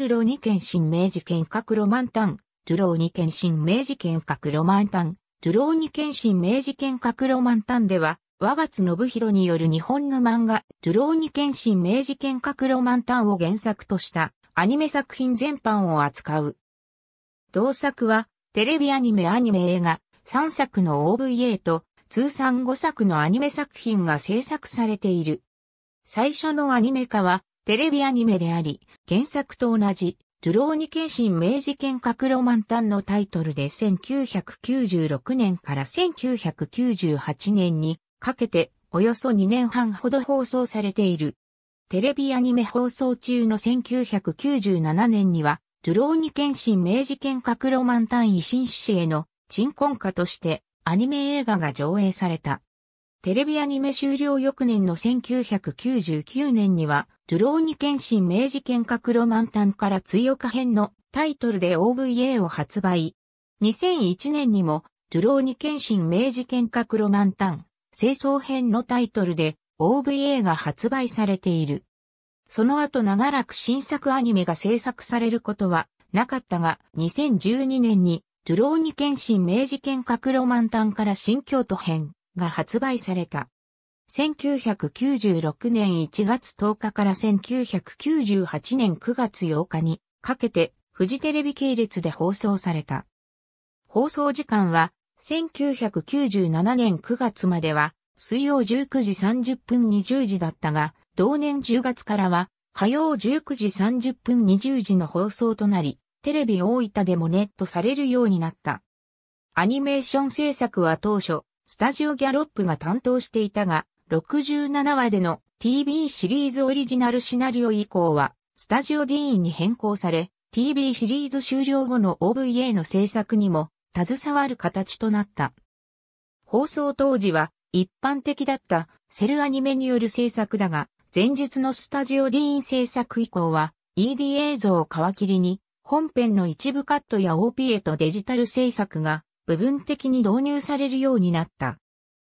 ルローニ県新明治県核ロマンタン、ルローニ県新明治県核ロマンタン、ルローニ県新明治県核ロマンタンでは、和月信弘による日本の漫画、ルローニ県新明治県核ロマンタンを原作としたアニメ作品全般を扱う。同作は、テレビアニメアニメ映画、3作の OVA と、通算5作のアニメ作品が制作されている。最初のアニメ化は、テレビアニメであり、原作と同じ、ルローニケンシン明治剣閣ロマンタンのタイトルで1996年から1998年にかけておよそ2年半ほど放送されている。テレビアニメ放送中の1997年には、ルローニケンシン明治剣閣ロマンタン維新志への鎮魂歌としてアニメ映画が上映された。テレビアニメ終了翌年の1999年には、ゥローニケンシン明治剣閣ロマンタンから追憶編のタイトルで OVA を発売。2001年にも、ゥローニケンシン明治剣閣ロマンタン、清掃編のタイトルで OVA が発売されている。その後長らく新作アニメが制作されることはなかったが、2012年に、ゥローニケンシン明治剣閣ロマンタンから新京都編、が発売された。1996年1月10日から1998年9月8日にかけてフジテレビ系列で放送された。放送時間は1997年9月までは水曜19時30分20時だったが、同年10月からは火曜19時30分20時の放送となり、テレビ大分でもネットされるようになった。アニメーション制作は当初、スタジオギャロップが担当していたが、67話での TV シリーズオリジナルシナリオ以降は、スタジオ D に変更され、TV シリーズ終了後の OVA の制作にも、携わる形となった。放送当時は、一般的だったセルアニメによる制作だが、前述のスタジオ D 制作以降は、ED 映像を皮切りに、本編の一部カットや OP へとデジタル制作が部分的に導入されるようになった。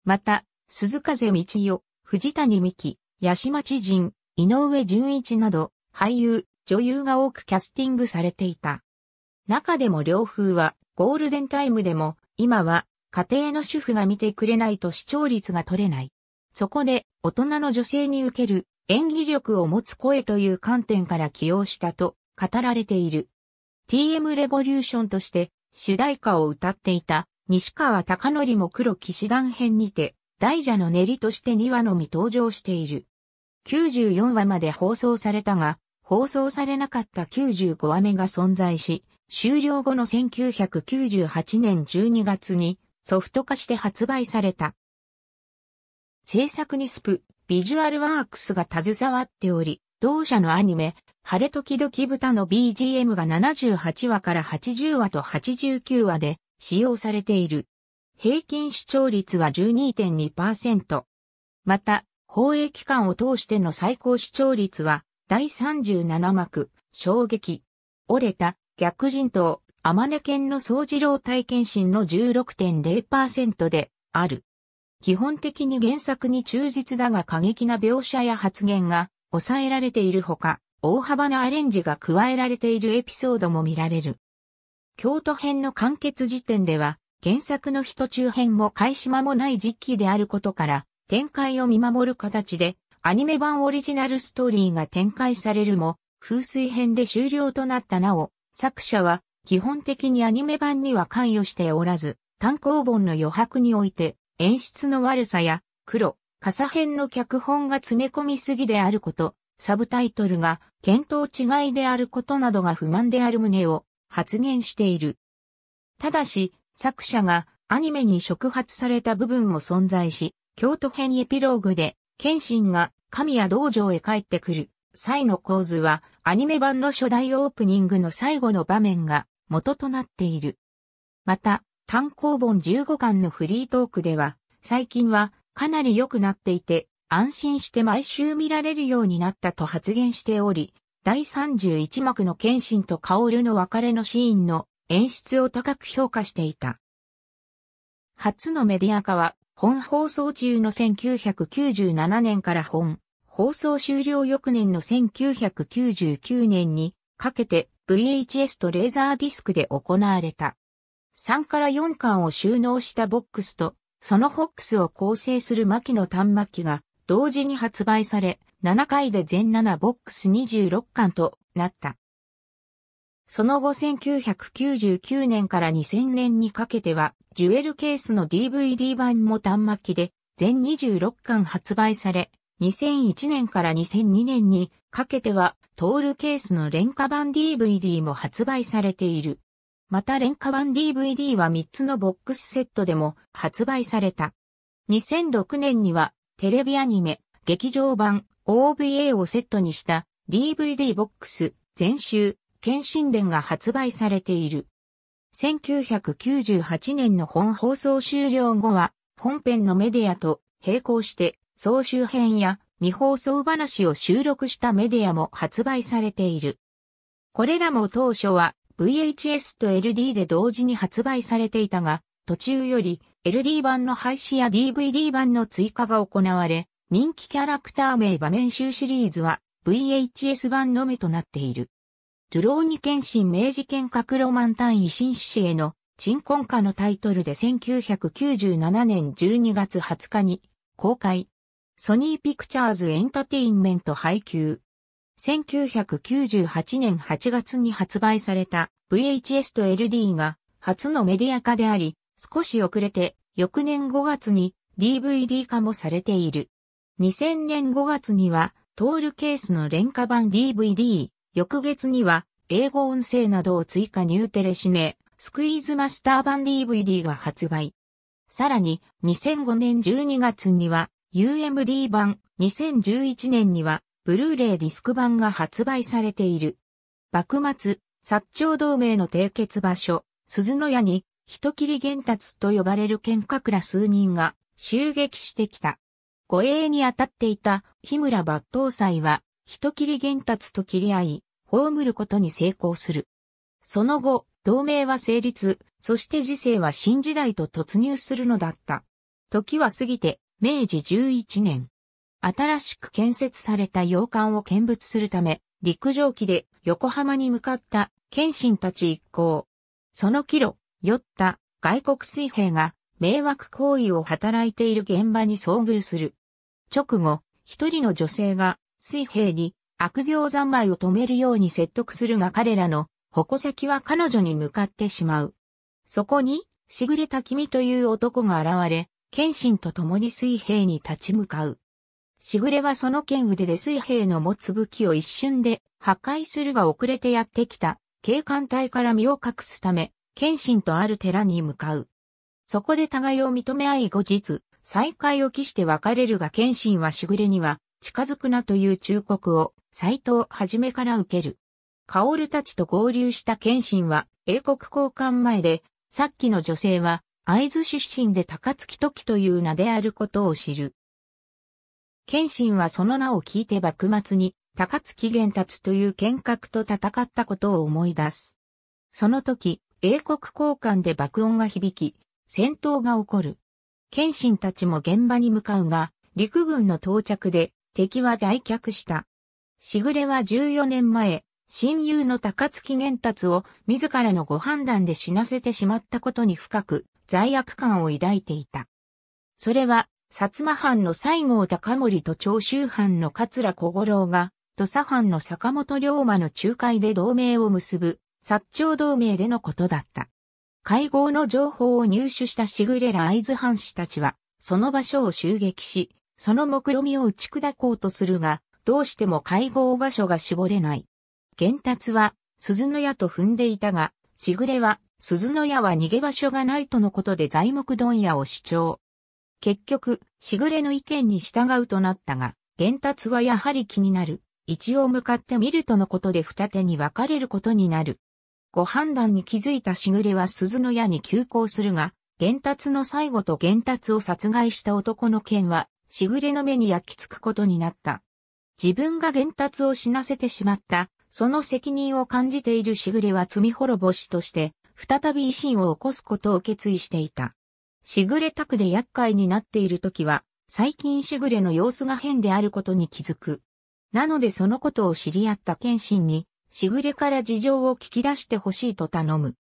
また、鈴風道代、藤谷美紀、八島知人、井上淳一など、俳優、女優が多くキャスティングされていた。中でも両風は、ゴールデンタイムでも、今は、家庭の主婦が見てくれないと視聴率が取れない。そこで、大人の女性に受ける、演技力を持つ声という観点から起用したと、語られている。TM レボリューションとして、主題歌を歌っていた西川貴則も黒騎士団編にて、大蛇の練りとして2話のみ登場している。94話まで放送されたが、放送されなかった95話目が存在し、終了後の1998年12月にソフト化して発売された。制作にスプ、ビジュアルワークスが携わっており、同社のアニメ、晴れ時々豚の BGM が78話から80話と89話で使用されている。平均視聴率は12.2%。また、放映期間を通しての最高視聴率は、第37幕、衝撃、折れた、逆人島、天音県の総二郎体験心の16.0%で、ある。基本的に原作に忠実だが過激な描写や発言が抑えられているほか、大幅なアレンジが加えられているエピソードも見られる。京都編の完結時点では、原作の人中編も開始間もない時期であることから、展開を見守る形で、アニメ版オリジナルストーリーが展開されるも、風水編で終了となったなお、作者は基本的にアニメ版には関与しておらず、単行本の余白において演出の悪さや黒、傘編の脚本が詰め込みすぎであること、サブタイトルが、見当違いであることなどが不満である旨を発言している。ただし、作者がアニメに触発された部分も存在し、京都編エピローグで、謙信が神谷道場へ帰ってくる際の構図は、アニメ版の初代オープニングの最後の場面が元となっている。また、単行本15巻のフリートークでは、最近はかなり良くなっていて、安心して毎週見られるようになったと発言しており、第31幕の謙信と薫の別れのシーンの演出を高く評価していた。初のメディア化は、本放送中の1997年から本、放送終了翌年の1999年にかけて VHS とレーザーディスクで行われた。3から4巻を収納したボックスと、そのフォックスを構成する巻の端巻が同時に発売され、7回で全7ボックス26巻となった。その後1999年から2000年にかけては、ジュエルケースの DVD 版も端末機で全26巻発売され、2001年から2002年にかけては、トールケースの廉価版 DVD も発売されている。また廉価版 DVD は3つのボックスセットでも発売された。2006年にはテレビアニメ、劇場版、OVA をセットにした DVD ボックス、全集、検診伝が発売されている。1998年の本放送終了後は、本編のメディアと並行して、総集編や未放送話を収録したメディアも発売されている。これらも当初は VHS と LD で同時に発売されていたが、途中より LD 版の廃止や DVD 版の追加が行われ、人気キャラクター名場面集シリーズは VHS 版のみとなっている。ドローニ剣心明治県各ロマン単位紳士への鎮魂化のタイトルで1997年12月20日に公開。ソニーピクチャーズエンタテインメント配給。1998年8月に発売された VHS と LD が初のメディア化であり、少し遅れて、翌年5月に DVD 化もされている。2000年5月には、トールケースの廉価版 DVD、翌月には、英語音声などを追加ニューテレシネ、スクイーズマスター版 DVD が発売。さらに、2005年12月には、UMD 版、2011年には、ブルーレイディスク版が発売されている。幕末、薩長同盟の締結場所、鈴の屋に人切り源達と呼ばれる喧嘩ら数人が襲撃してきた。護衛に当たっていた日村抜刀斎は、人切り源達と切り合い、葬ることに成功する。その後、同盟は成立、そして時世は新時代と突入するのだった。時は過ぎて、明治11年。新しく建設された洋館を見物するため、陸上機で横浜に向かった謙信たち一行。その帰路、酔った外国水兵が迷惑行為を働いている現場に遭遇する。直後、一人の女性が水兵に悪行三昧を止めるように説得するが彼らの矛先は彼女に向かってしまう。そこに、しぐれた君という男が現れ、剣心と共に水兵に立ち向かう。しぐれはその剣腕で水兵の持つ武器を一瞬で破壊するが遅れてやってきた警官隊から身を隠すため、謙信とある寺に向かう。そこで互いを認め合い後日、再会を期して別れるが謙信はしぐれには近づくなという忠告を斎藤はじめから受ける。薫たちと合流した謙信は英国交換前で、さっきの女性は会津出身で高槻時という名であることを知る。謙信はその名を聞いて幕末に高槻玄達という剣客と戦ったことを思い出す。その時、英国交換で爆音が響き、戦闘が起こる。謙信たちも現場に向かうが、陸軍の到着で敵は大脚した。しぐれは14年前、親友の高月玄達を自らのご判断で死なせてしまったことに深く罪悪感を抱いていた。それは、薩摩藩の西郷隆盛と長州藩の桂小五郎が、土佐藩の坂本龍馬の仲介で同盟を結ぶ薩長同盟でのことだった。会合の情報を入手したシグレラ会津藩士たちは、その場所を襲撃し、その目論みを打ち砕こうとするが、どうしても会合場所が絞れない。玄達は、鈴の矢と踏んでいたが、しぐれは、鈴の矢は逃げ場所がないとのことで材木問屋を主張。結局、しぐれの意見に従うとなったが、玄達はやはり気になる。一応向かってみるとのことで二手に分かれることになる。ご判断に気づいたしぐれは鈴の矢に急行するが、玄達の最後と玄達を殺害した男の剣は、しぐれの目に焼き付くことになった。自分が玄達を死なせてしまった、その責任を感じているしぐれは罪滅ぼしとして、再び維新を起こすことを決意していた。しぐれ宅で厄介になっている時は、最近しぐれの様子が変であることに気づく。なのでそのことを知り合った謙信に、しぐれから事情を聞き出してほしいと頼む。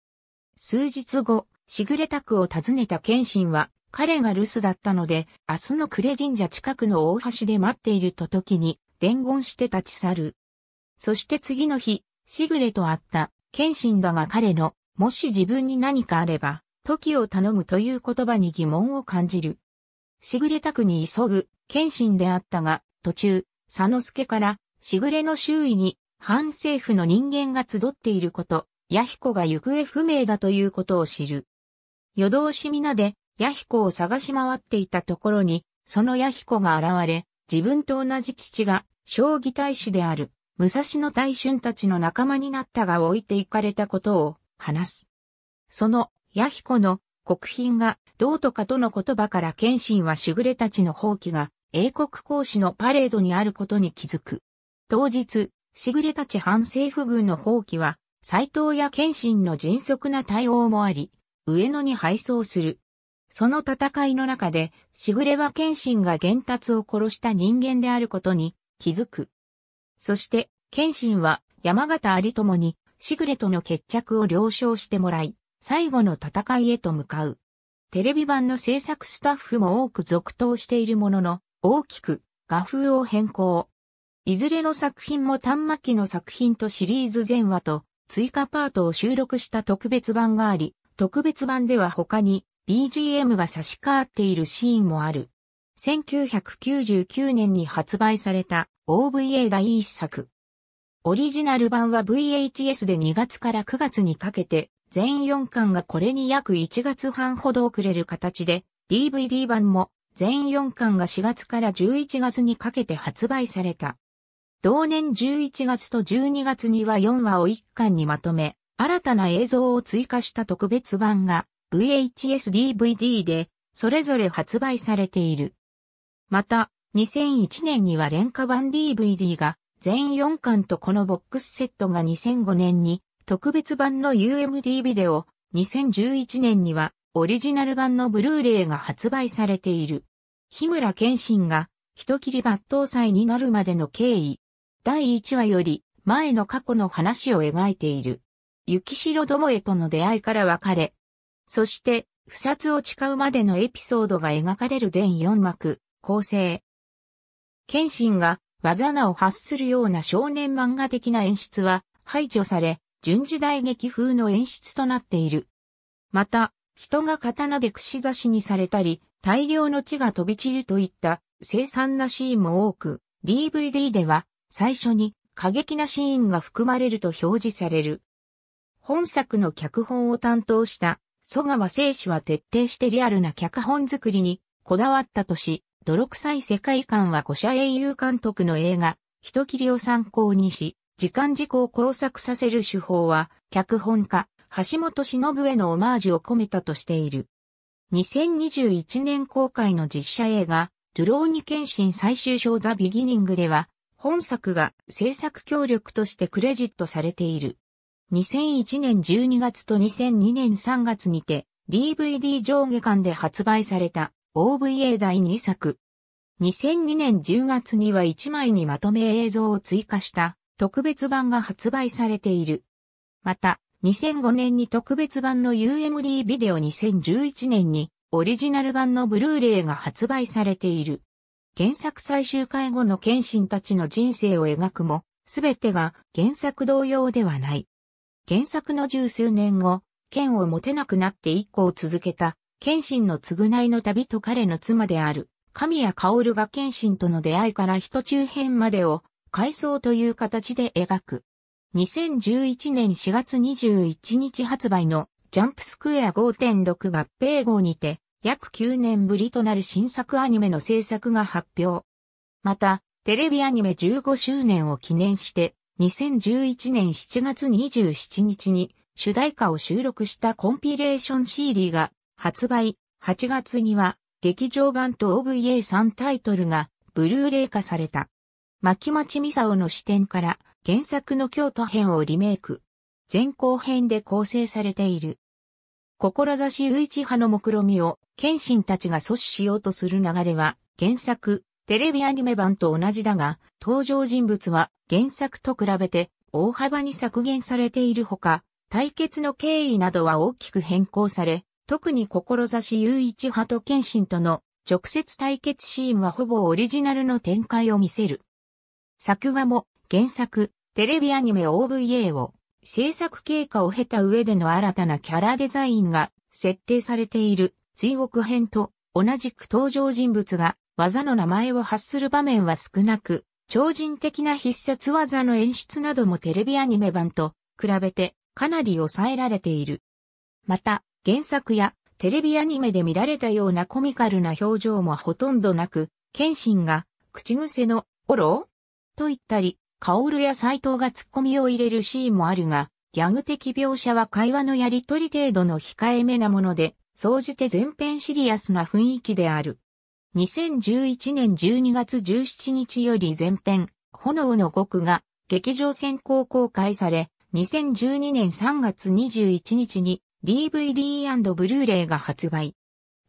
数日後、しぐれ宅を訪ねた謙信は、彼が留守だったので、明日の暮れ神社近くの大橋で待っていると時に、伝言して立ち去る。そして次の日、しぐれと会った、謙信だが彼の、もし自分に何かあれば、時を頼むという言葉に疑問を感じる。しぐれ宅に急ぐ、謙信であったが、途中、佐之助から、しぐれの周囲に反政府の人間が集っていること、ヤヒコが行方不明だということを知る。夜通し皆で、ヤヒコを探し回っていたところに、そのヤヒコが現れ、自分と同じ父が、将棋大使である、武蔵野大春たちの仲間になったが置いて行かれたことを話す。その、ヤヒコの国賓が、どうとかとの言葉から謙信はしぐれたちの放棄が、英国公使のパレードにあることに気づく。当日、グれたち反政府軍の放棄は、斎藤や謙信の迅速な対応もあり、上野に敗走する。その戦いの中で、しぐれは謙信が玄達を殺した人間であることに気づく。そして、謙信は山形有友にしぐれとの決着を了承してもらい、最後の戦いへと向かう。テレビ版の制作スタッフも多く続投しているものの、大きく画風を変更。いずれの作品も端末期の作品とシリーズ全話と追加パートを収録した特別版があり、特別版では他に BGM が差し替わっているシーンもある。1999年に発売された OVA 第一作。オリジナル版は VHS で2月から9月にかけて、全4巻がこれに約1月半ほど遅れる形で、DVD 版も全4巻が4月から11月にかけて発売された。同年11月と12月には4話を1巻にまとめ、新たな映像を追加した特別版が VHS-DVD でそれぞれ発売されている。また、2001年には廉価版 DVD が全4巻とこのボックスセットが2005年に特別版の UMD ビデオ、2011年にはオリジナル版のブルーレイが発売されている。日村健信が人切り抜刀祭になるまでの経緯、第1話より前の過去の話を描いている。雪城どもへとの出会いから別れ。そして、不殺を誓うまでのエピソードが描かれる全4幕、構成。謙信が、技名を発するような少年漫画的な演出は排除され、順時代劇風の演出となっている。また、人が刀で串刺しにされたり、大量の血が飛び散るといった凄惨なシーンも多く、DVD では最初に過激なシーンが含まれると表示される。本作の脚本を担当した曽川聖氏は徹底してリアルな脚本作りにこだわったとし、泥臭い世界観は古社英雄監督の映画、人切りを参考にし、時間軸を工作させる手法は、脚本家、橋本忍へのオマージュを込めたとしている。2021年公開の実写映画、ルローニケンシン最終章ザ・ビギニングでは、本作が制作協力としてクレジットされている。2001年12月と2002年3月にて DVD 上下館で発売された OVA 第2作。2002年10月には1枚にまとめ映像を追加した特別版が発売されている。また、2005年に特別版の UMD ビデオ2011年にオリジナル版のブルーレイが発売されている。原作最終回後の謙信たちの人生を描くも、すべてが原作同様ではない。原作の十数年後、剣を持てなくなって以降続けた、謙信の償いの旅と彼の妻である、神谷薫が謙信との出会いから人中編までを、回想という形で描く。2011年4月21日発売のジャンプスクエア5.6合併号にて、約9年ぶりとなる新作アニメの制作が発表。また、テレビアニメ15周年を記念して、2011年7月27日に主題歌を収録したコンピレーション CD が発売、8月には劇場版と OVA3 タイトルがブルーレイ化された。巻町サオの視点から原作の京都編をリメイク。前後編で構成されている。志右一派の目論みを、謙信たちが阻止しようとする流れは、原作、テレビアニメ版と同じだが、登場人物は原作と比べて大幅に削減されているほか、対決の経緯などは大きく変更され、特に志雄一派と謙信との直接対決シーンはほぼオリジナルの展開を見せる。作画も原作、テレビアニメ OVA を制作経過を経た上での新たなキャラデザインが設定されている追憶編と同じく登場人物が技の名前を発する場面は少なく、超人的な必殺技の演出などもテレビアニメ版と比べてかなり抑えられている。また、原作やテレビアニメで見られたようなコミカルな表情もほとんどなく、謙信が口癖のオロと言ったり、カオルや斎藤がツッコミを入れるシーンもあるが、ギャグ的描写は会話のやりとり程度の控えめなもので、総じて全編シリアスな雰囲気である。2011年12月17日より前編、炎の極が劇場先行公開され、2012年3月21日に DVD& ブルーレイが発売。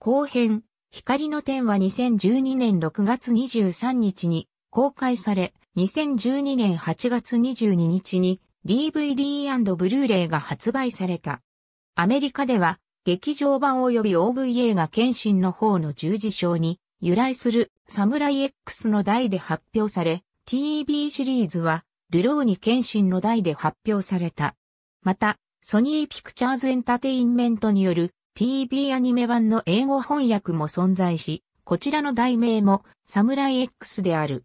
後編、光の点は2012年6月23日に公開され、2012年8月22日に DVD& ブルーレイが発売された。アメリカでは劇場版及び OVA が剣心の方の十字章に由来するサムライ X の題で発表され、TV シリーズはルローに剣心の題で発表された。また、ソニーピクチャーズエンタテインメントによる TV アニメ版の英語翻訳も存在し、こちらの題名もサムライ X である。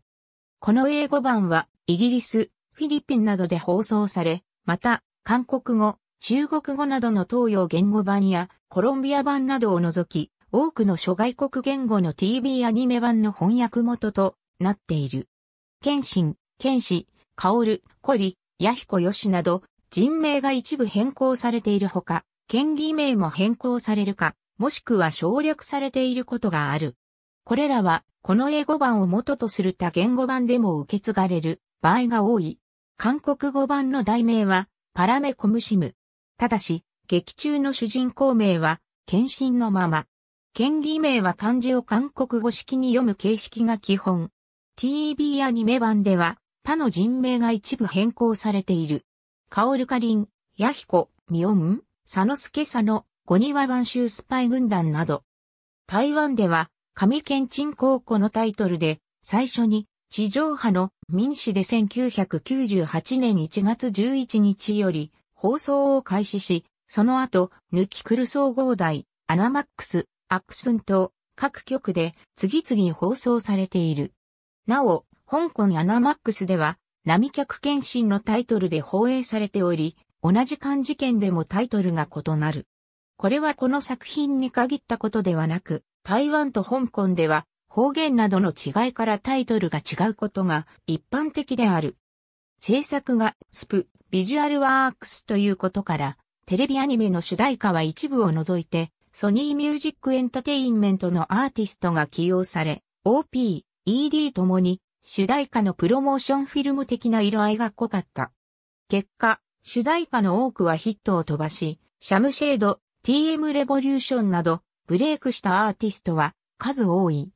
この英語版はイギリス、フィリピンなどで放送され、また、韓国語、中国語などの東洋言語版やコロンビア版などを除き、多くの諸外国言語の TV アニメ版の翻訳元となっている。謙信、剣士、薫、コリ、ヤヒコヨシなど、人名が一部変更されているほか、県議名も変更されるか、もしくは省略されていることがある。これらは、この英語版を元とする他言語版でも受け継がれる場合が多い。韓国語版の題名は、パラメコムシム。ただし、劇中の主人公名は、献身のまま。権利名は漢字を韓国語式に読む形式が基本。TV アニメ版では、他の人名が一部変更されている。カオルカリン、ヤヒコ、ミオン、サノスケサの、ゴニワ版州スパイ軍団など。台湾では、上県鎮高校のタイトルで、最初に地上波の民視で1998年1月11日より放送を開始し、その後、抜き来る総合台、アナマックス、アクスンと各局で次々放送されている。なお、香港アナマックスでは、波客検診のタイトルで放映されており、同じ漢字圏でもタイトルが異なる。これはこの作品に限ったことではなく、台湾と香港では方言などの違いからタイトルが違うことが一般的である。制作がスプ、ビジュアルワークスということから、テレビアニメの主題歌は一部を除いて、ソニーミュージックエンタテインメントのアーティストが起用され、OP、ED ともに主題歌のプロモーションフィルム的な色合いが濃かった。結果、主題歌の多くはヒットを飛ばし、シャムシェード、TM レボリューションなどブレイクしたアーティストは数多い。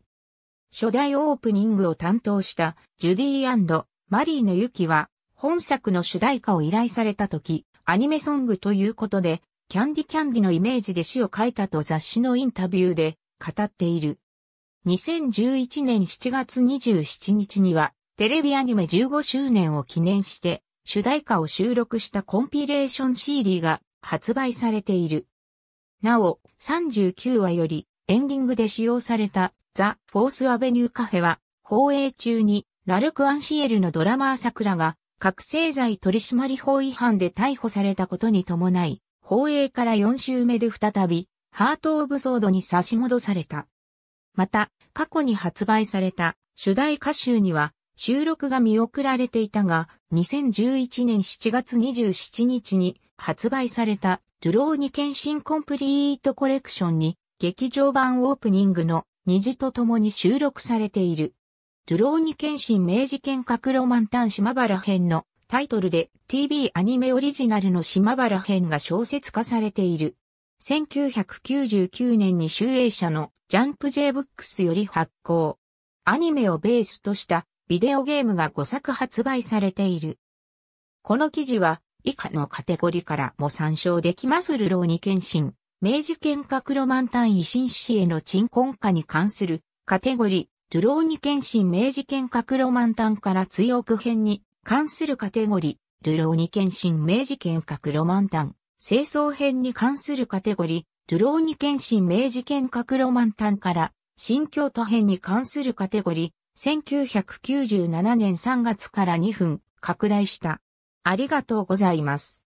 初代オープニングを担当したジュディマリーのユキは本作の主題歌を依頼された時、アニメソングということで、キャンディキャンディのイメージで詩を書いたと雑誌のインタビューで語っている。2011年7月27日には、テレビアニメ15周年を記念して、主題歌を収録したコンピレーション CD が発売されている。なお、39話よりエンディングで使用されたザ・フォース・アベニュー・カフェは、放映中にラルク・アンシエルのドラマーラが覚醒剤取締法違反で逮捕されたことに伴い、放映から4週目で再び、ハート・オブ・ソードに差し戻された。また、過去に発売された主題歌集には収録が見送られていたが、2011年7月27日に発売されたルローニケンシンコンプリートコレクションに劇場版オープニングの虹と共に収録されている。ルローニケンシン明治剣閣ロマンタン島原編のタイトルで TV アニメオリジナルの島原編が小説化されている。1999年に集英社のジャンプ J ブックスより発行。アニメをベースとしたビデオゲームが5作発売されている。この記事は以下のカテゴリからも参照できます。ルローに検診、明治剣閣ロマン単位新士への鎮魂化に関するカテゴリ、ルローニ検診明治剣閣ロマン単から追憶編に関するカテゴリ、ルローニ検診明治剣閣ロマン単、清掃編に関するカテゴリ、ルローニ検診明治剣閣ロマン単から新京都編に関するカテゴリ、1997年3月から2分拡大したありがとうございます。